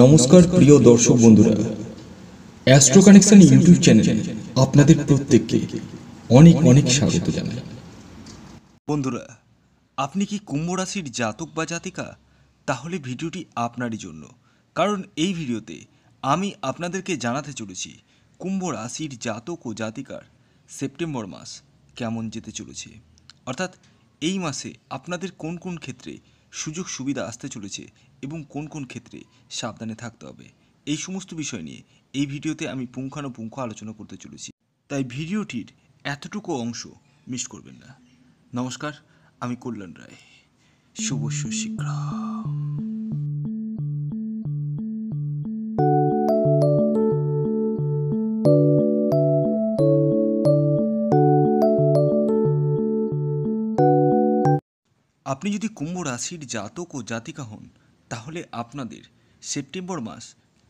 নমস্কার প্রিয় দর্শক বন্ধুরা অ্যাস্ট্রো কানেকশন ইউটিউব চ্যানেলে আপনাদের প্রত্যেককে অনেক অনেক স্বাগত জানাই বন্ধুরা আপনি কি কুম্ভ রাশির জাতক বা জাতিকা তাহলে ভিডিওটি আপনারই জন্য কারণ এই ভিডিওতে আমি আপনাদেরকে জানাতে চলেছি কুম্ভ রাশির জাতক ও জাতিকার সেপ্টেম্বর মাস কেমন যেতে চলেছে অর্থাৎ এই মাসে আপনাদের কোন কোন ক্ষেত্রে সুযোগ সুবিধা আসতে চলেছে এবং কোন কোন ক্ষেত্রে সাবধানে থাকতে হবে এই সমস্ত বিষয় নিয়ে এই ভিডিওতে আমি পুঙ্খানুপুঙ্খ আলোচনা করতে চলেছি তাই ভিডিওটির এতটুকু অংশ মিস করবেন না নমস্কার আমি কল্যাণ রায় শুভ সুশীঘ্র আপনি যদি কুম্ভ রাশির জাতক ও জাতিকা হন তাহলে আপনাদের সেপ্টেম্বর মাস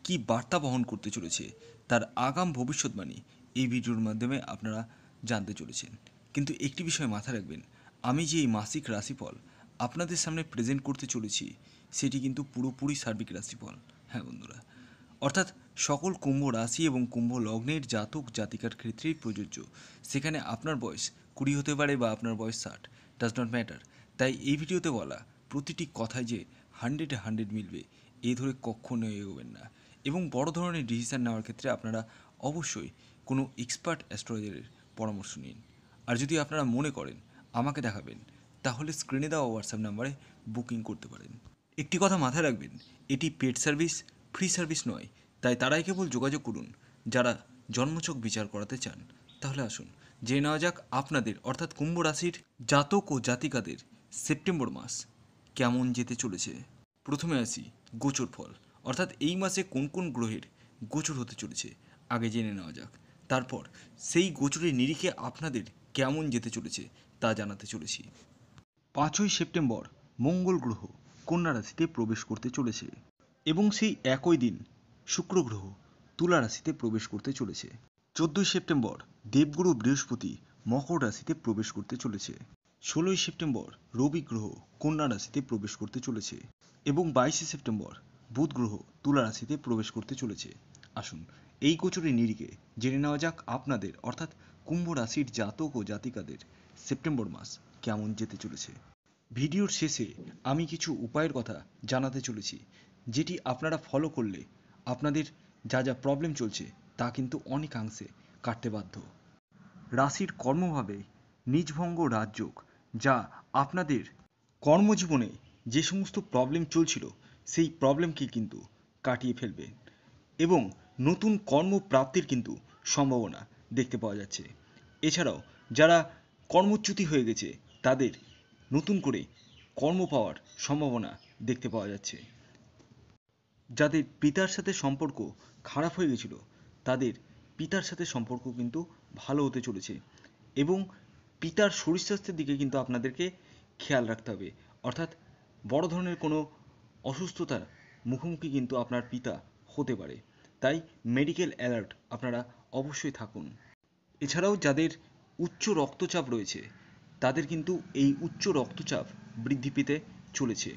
কি বার্তা বহন করতে চলেছে তার আগাম ভবিষ্যৎবাণী এই ভিডিওর মাধ্যমে আপনারা জানতে চলেছেন কিন্তু একটি বিষয় মাথায় রাখবেন আমি যে এই মাসিক রাশিফল আপনাদের সামনে প্রেজেন্ট করতে চলেছি সেটি কিন্তু পুরোপুরি সার্বিক রাশিফল হ্যাঁ বন্ধুরা অর্থাৎ সকল কুম্ভ রাশি এবং কুম্ভ লগ্নের জাতক জাতিকার ক্ষেত্রেই প্রযোজ্য সেখানে আপনার বয়স কুড়ি হতে পারে বা আপনার বয়স ষাট ডাজ নট ম্যাটার তাই এই ভিডিওতে বলা প্রতিটি কথায় যে হান্ড্রেডে হান্ড্রেড মিলবে এ ধরে কখনো এগোবেন না এবং বড় ধরনের ডিসিশান নেওয়ার ক্ষেত্রে আপনারা অবশ্যই কোনো এক্সপার্ট অ্যাস্ট্রোলজারের পরামর্শ নিন আর যদি আপনারা মনে করেন আমাকে দেখাবেন তাহলে স্ক্রিনে দেওয়া হোয়াটসঅ্যাপ নাম্বারে বুকিং করতে পারেন একটি কথা মাথায় রাখবেন এটি পেড সার্ভিস ফ্রি সার্ভিস নয় তাই তারাই কেবল যোগাযোগ করুন যারা জন্মচোখ বিচার করাতে চান তাহলে আসুন জেনে নেওয়া যাক আপনাদের অর্থাৎ কুম্ভ রাশির জাতক ও জাতিকাদের সেপ্টেম্বর মাস কেমন যেতে চলেছে প্রথমে আসি গোচর ফল অর্থাৎ এই মাসে কোন কোন গ্রহের গোচর হতে চলেছে আগে জেনে নেওয়া যাক তারপর সেই গোচরের নিরিখে আপনাদের কেমন যেতে চলেছে তা জানাতে চলেছি পাঁচই সেপ্টেম্বর মঙ্গল গ্রহ কন্যা রাশিতে প্রবেশ করতে চলেছে এবং সেই একই দিন শুক্র গ্রহ তুলা রাশিতে প্রবেশ করতে চলেছে চোদ্দই সেপ্টেম্বর দেবগুরু বৃহস্পতি মকর রাশিতে প্রবেশ করতে চলেছে ষোলোই সেপ্টেম্বর রবি গ্রহ কন্যা রাশিতে প্রবেশ করতে চলেছে এবং বাইশে সেপ্টেম্বর বুধ গ্রহ তুলা রাশিতে প্রবেশ করতে চলেছে আসুন এই গোচরের নিরিখে জেনে নেওয়া যাক আপনাদের অর্থাৎ কুম্ভ রাশির জাতক ও জাতিকাদের সেপ্টেম্বর মাস কেমন যেতে চলেছে ভিডিওর শেষে আমি কিছু উপায়ের কথা জানাতে চলেছি যেটি আপনারা ফলো করলে আপনাদের যা যা প্রবলেম চলছে তা কিন্তু অনেকাংশে কাটতে বাধ্য রাশির কর্মভাবে নিজভঙ্গ রাজযোগ যা আপনাদের কর্মজীবনে যে সমস্ত প্রবলেম চলছিল সেই প্রবলেমকে কিন্তু কাটিয়ে ফেলবে এবং নতুন কর্মপ্রাপ্তির কিন্তু সম্ভাবনা দেখতে পাওয়া যাচ্ছে এছাড়াও যারা কর্মচ্যুতি হয়ে গেছে তাদের নতুন করে কর্ম পাওয়ার সম্ভাবনা দেখতে পাওয়া যাচ্ছে যাদের পিতার সাথে সম্পর্ক খারাপ হয়ে গেছিল তাদের পিতার সাথে সম্পর্ক কিন্তু ভালো হতে চলেছে এবং পিতার শরীর স্বাস্থ্যের দিকে কিন্তু আপনাদেরকে খেয়াল রাখতে হবে অর্থাৎ বড় ধরনের কোনো অসুস্থতার মুখোমুখি কিন্তু আপনার পিতা হতে পারে তাই মেডিকেল অ্যালার্ট আপনারা অবশ্যই থাকুন এছাড়াও যাদের উচ্চ রক্তচাপ রয়েছে তাদের কিন্তু এই উচ্চ রক্তচাপ বৃদ্ধি পেতে চলেছে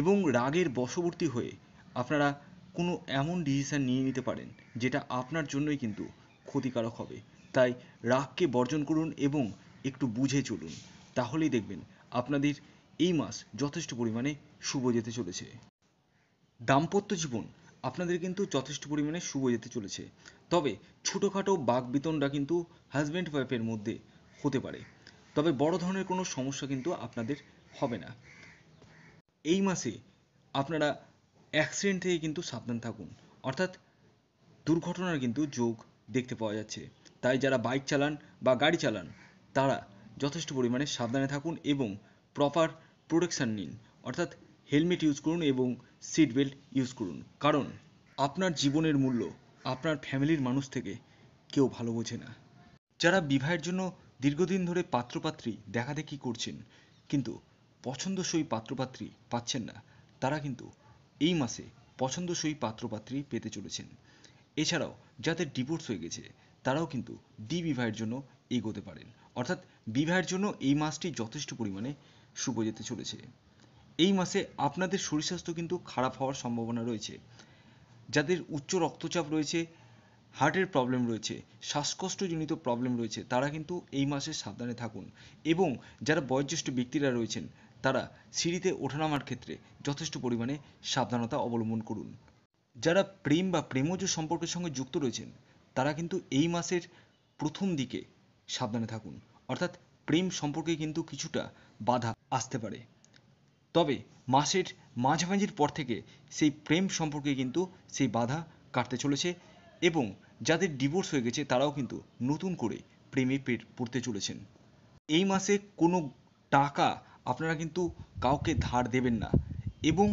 এবং রাগের বশবর্তী হয়ে আপনারা কোনো এমন ডিসিশান নিয়ে নিতে পারেন যেটা আপনার জন্যই কিন্তু ক্ষতিকারক হবে তাই রাগকে বর্জন করুন এবং একটু বুঝে চলুন তাহলেই দেখবেন আপনাদের এই মাস যথেষ্ট পরিমাণে শুভ যেতে চলেছে দাম্পত্য জীবন আপনাদের কিন্তু যথেষ্ট পরিমাণে শুভ যেতে চলেছে তবে ছোটোখাটো বাঘ বিতণ্ডা কিন্তু হাজব্যান্ড ওয়াইফের মধ্যে হতে পারে তবে বড় ধরনের কোনো সমস্যা কিন্তু আপনাদের হবে না এই মাসে আপনারা অ্যাক্সিডেন্ট থেকে কিন্তু সাবধান থাকুন অর্থাৎ দুর্ঘটনার কিন্তু যোগ দেখতে পাওয়া যাচ্ছে তাই যারা বাইক চালান বা গাড়ি চালান তারা যথেষ্ট পরিমাণে সাবধানে থাকুন এবং প্রপার প্রোটেকশান নিন অর্থাৎ হেলমেট ইউজ করুন এবং সিট বেল্ট ইউজ করুন কারণ আপনার জীবনের মূল্য আপনার ফ্যামিলির মানুষ থেকে কেউ ভালো বোঝে না যারা বিবাহের জন্য দীর্ঘদিন ধরে পাত্রপাত্রী দেখাদেখি করছেন কিন্তু পছন্দসই পাত্রপাত্রী পাচ্ছেন না তারা কিন্তু এই মাসে পছন্দসই পাত্রপাত্রী পেতে চলেছেন এছাড়াও যাদের ডিভোর্স হয়ে গেছে তারাও কিন্তু ডি বিবাহের জন্য এগোতে পারেন অর্থাৎ বিবাহের জন্য এই মাসটি যথেষ্ট পরিমাণে শুভ যেতে চলেছে এই মাসে আপনাদের শরীর স্বাস্থ্য কিন্তু খারাপ হওয়ার সম্ভাবনা রয়েছে যাদের উচ্চ রক্তচাপ রয়েছে হার্টের প্রবলেম রয়েছে শ্বাসকষ্টজনিত প্রবলেম রয়েছে তারা কিন্তু এই মাসে সাবধানে থাকুন এবং যারা বয়োজ্যেষ্ঠ ব্যক্তিরা রয়েছেন তারা সিঁড়িতে ওঠানামার ক্ষেত্রে যথেষ্ট পরিমাণে সাবধানতা অবলম্বন করুন যারা প্রেম বা প্রেমজ সম্পর্কের সঙ্গে যুক্ত রয়েছেন তারা কিন্তু এই মাসের প্রথম দিকে সাবধানে থাকুন অর্থাৎ প্রেম সম্পর্কে কিন্তু কিছুটা বাধা আসতে পারে তবে মাসের মাঝামাঝির পর থেকে সেই প্রেম সম্পর্কে কিন্তু সেই বাধা কাটতে চলেছে এবং যাদের ডিভোর্স হয়ে গেছে তারাও কিন্তু নতুন করে প্রেমে পড়তে চলেছেন এই মাসে কোনো টাকা আপনারা কিন্তু কাউকে ধার দেবেন না এবং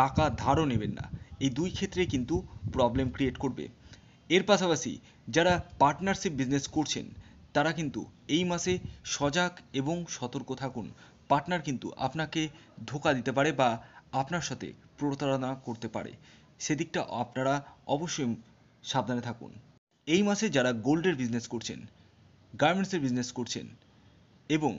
টাকা ধারও নেবেন না এই দুই ক্ষেত্রে কিন্তু প্রবলেম ক্রিয়েট করবে এর পাশাপাশি যারা পার্টনারশিপ বিজনেস করছেন তারা কিন্তু এই মাসে সজাগ এবং সতর্ক থাকুন পার্টনার কিন্তু আপনাকে ধোকা দিতে পারে বা আপনার সাথে প্রতারণা করতে পারে সেদিকটা আপনারা অবশ্যই সাবধানে থাকুন এই মাসে যারা গোল্ডের বিজনেস করছেন গার্মেন্টসের বিজনেস করছেন এবং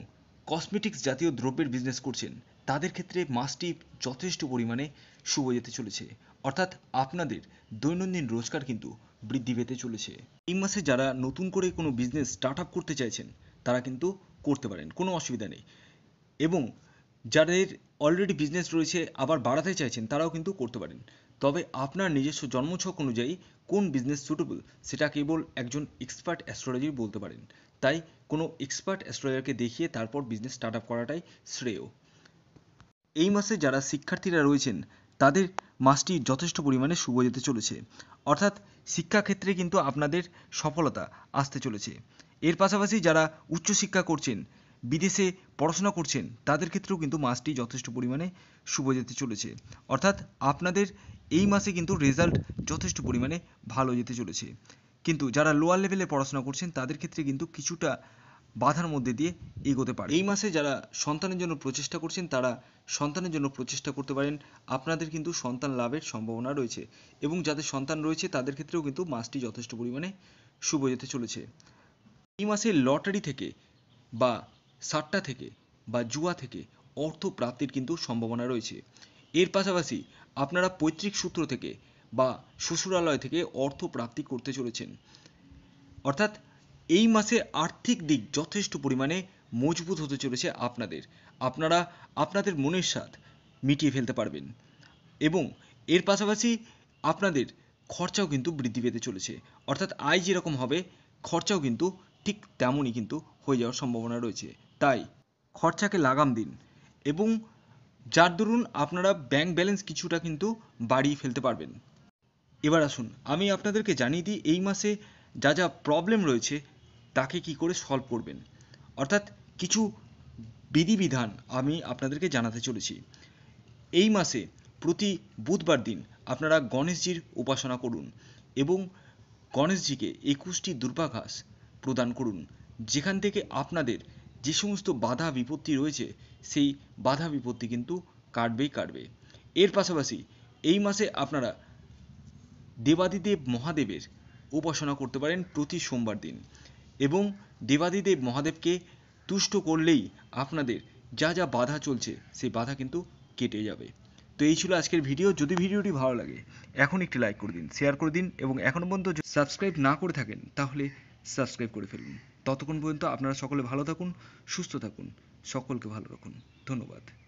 কসমেটিক্স জাতীয় দ্রব্যের বিজনেস করছেন তাদের ক্ষেত্রে মাসটি যথেষ্ট পরিমাণে শুভ যেতে চলেছে অর্থাৎ আপনাদের দৈনন্দিন রোজগার কিন্তু বৃদ্ধি পেতে চলেছে এই মাসে যারা নতুন করে কোনো বিজনেস স্টার্ট আপ করতে চাইছেন তারা কিন্তু করতে পারেন কোনো অসুবিধা নেই এবং যাদের অলরেডি বিজনেস রয়েছে আবার বাড়াতে চাইছেন তারাও কিন্তু করতে পারেন তবে আপনার নিজস্ব জন্মছক অনুযায়ী কোন বিজনেস সুটেবল সেটা কেবল একজন এক্সপার্ট অ্যাস্ট্রোলজি বলতে পারেন তাই কোনো এক্সপার্ট অ্যাস্ট্রোলজারকে দেখিয়ে তারপর বিজনেস স্টার্ট আপ করাটাই শ্রেয় এই মাসে যারা শিক্ষার্থীরা রয়েছেন তাদের মাসটি যথেষ্ট পরিমাণে শুভ যেতে চলেছে অর্থাৎ শিক্ষাক্ষেত্রে কিন্তু আপনাদের সফলতা আসতে চলেছে এর পাশাপাশি যারা উচ্চশিক্ষা করছেন বিদেশে পড়াশোনা করছেন তাদের ক্ষেত্রেও কিন্তু মাসটি যথেষ্ট পরিমাণে শুভ যেতে চলেছে অর্থাৎ আপনাদের এই মাসে কিন্তু রেজাল্ট যথেষ্ট পরিমাণে ভালো যেতে চলেছে কিন্তু যারা লোয়ার লেভেলে পড়াশোনা করছেন তাদের ক্ষেত্রে কিন্তু কিছুটা বাধার মধ্যে দিয়ে এগোতে পারে এই মাসে যারা সন্তানের জন্য প্রচেষ্টা করছেন তারা সন্তানের জন্য প্রচেষ্টা করতে পারেন আপনাদের কিন্তু সন্তান লাভের সম্ভাবনা রয়েছে এবং যাদের সন্তান রয়েছে তাদের ক্ষেত্রেও কিন্তু মাসটি যথেষ্ট পরিমাণে শুভ যেতে চলেছে এই মাসে লটারি থেকে বা সাট্টা থেকে বা জুয়া থেকে অর্থ প্রাপ্তির কিন্তু সম্ভাবনা রয়েছে এর পাশাপাশি আপনারা পৈতৃক সূত্র থেকে বা শ্বশুরালয় থেকে অর্থ প্রাপ্তি করতে চলেছেন অর্থাৎ এই মাসে আর্থিক দিক যথেষ্ট পরিমাণে মজবুত হতে চলেছে আপনাদের আপনারা আপনাদের মনের স্বাদ মিটিয়ে ফেলতে পারবেন এবং এর পাশাপাশি আপনাদের খরচাও কিন্তু বৃদ্ধি পেতে চলেছে অর্থাৎ আয় যেরকম হবে খরচাও কিন্তু ঠিক তেমনই কিন্তু হয়ে যাওয়ার সম্ভাবনা রয়েছে তাই খরচাকে লাগাম দিন এবং যার দরুন আপনারা ব্যাংক ব্যালেন্স কিছুটা কিন্তু বাড়িয়ে ফেলতে পারবেন এবার আসুন আমি আপনাদেরকে জানিয়ে দিই এই মাসে যা যা প্রবলেম রয়েছে তাকে কি করে সলভ করবেন অর্থাৎ কিছু বিধিবিধান আমি আপনাদেরকে জানাতে চলেছি এই মাসে প্রতি বুধবার দিন আপনারা গণেশজির উপাসনা করুন এবং গণেশজিকে একুশটি দুর্বাঘাস প্রদান করুন যেখান থেকে আপনাদের যে সমস্ত বাধা বিপত্তি রয়েছে সেই বাধা বিপত্তি কিন্তু কাটবেই কাটবে এর পাশাপাশি এই মাসে আপনারা দেবাদিদেব মহাদেবের উপাসনা করতে পারেন প্রতি সোমবার দিন এবং দেবাদিদেব মহাদেবকে তুষ্ট করলেই আপনাদের যা যা বাধা চলছে সেই বাধা কিন্তু কেটে যাবে তো এই ছিল আজকের ভিডিও যদি ভিডিওটি ভালো লাগে এখন একটি লাইক করে দিন শেয়ার করে দিন এবং এখনও পর্যন্ত সাবস্ক্রাইব না করে থাকেন তাহলে সাবস্ক্রাইব করে ফেলুন ততক্ষণ পর্যন্ত আপনারা সকলে ভালো থাকুন সুস্থ থাকুন সকলকে ভালো রাখুন ধন্যবাদ